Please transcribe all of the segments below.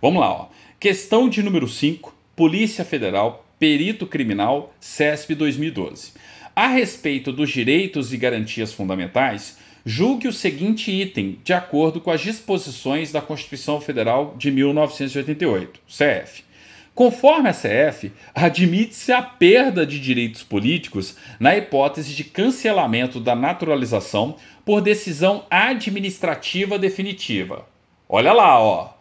Vamos lá, ó. Questão de número 5, Polícia Federal, Perito Criminal, CESP 2012. A respeito dos direitos e garantias fundamentais, julgue o seguinte item, de acordo com as disposições da Constituição Federal de 1988, CF. Conforme a CF, admite-se a perda de direitos políticos na hipótese de cancelamento da naturalização por decisão administrativa definitiva. Olha lá, ó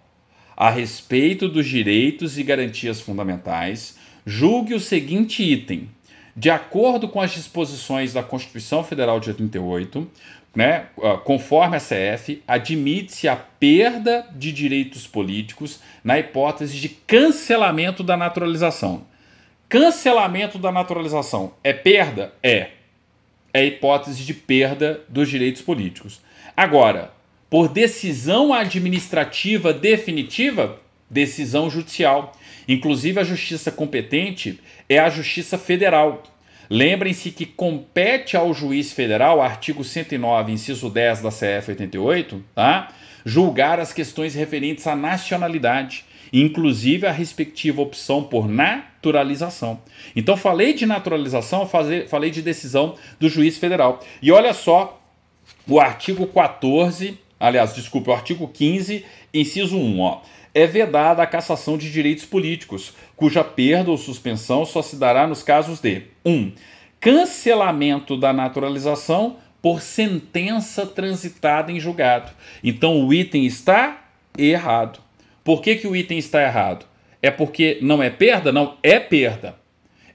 a respeito dos direitos e garantias fundamentais, julgue o seguinte item. De acordo com as disposições da Constituição Federal de 88, né, ah, conforme a CF, admite-se a perda de direitos políticos na hipótese de cancelamento da naturalização. Cancelamento da naturalização é perda? É. É hipótese de perda dos direitos políticos. Agora, por decisão administrativa definitiva, decisão judicial. Inclusive, a justiça competente é a Justiça Federal. Lembrem-se que compete ao juiz federal, artigo 109, inciso 10 da CF 88, tá? julgar as questões referentes à nacionalidade, inclusive a respectiva opção por naturalização. Então, falei de naturalização, falei de decisão do juiz federal. E olha só o artigo 14 Aliás, desculpa, o artigo 15, inciso 1, ó. É vedada a cassação de direitos políticos, cuja perda ou suspensão só se dará nos casos de 1. Um, cancelamento da naturalização por sentença transitada em julgado. Então o item está errado. Por que, que o item está errado? É porque não é perda? Não, é perda.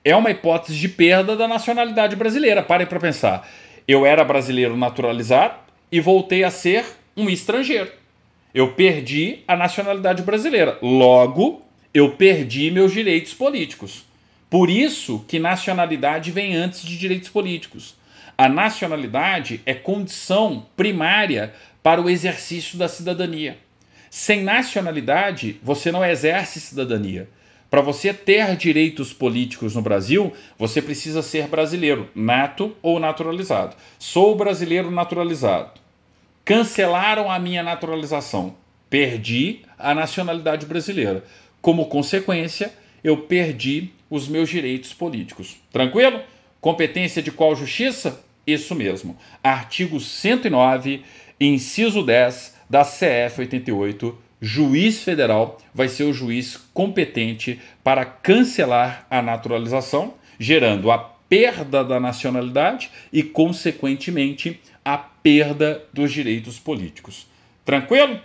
É uma hipótese de perda da nacionalidade brasileira. Parem para pensar. Eu era brasileiro naturalizado e voltei a ser um estrangeiro. Eu perdi a nacionalidade brasileira. Logo, eu perdi meus direitos políticos. Por isso que nacionalidade vem antes de direitos políticos. A nacionalidade é condição primária para o exercício da cidadania. Sem nacionalidade, você não exerce cidadania. Para você ter direitos políticos no Brasil, você precisa ser brasileiro, nato ou naturalizado. Sou brasileiro naturalizado. Cancelaram a minha naturalização. Perdi a nacionalidade brasileira. Como consequência, eu perdi os meus direitos políticos. Tranquilo? Competência de qual justiça? Isso mesmo. Artigo 109, inciso 10 da CF 88. Juiz federal vai ser o juiz competente para cancelar a naturalização, gerando a perda da nacionalidade e, consequentemente, a perda dos direitos políticos. Tranquilo?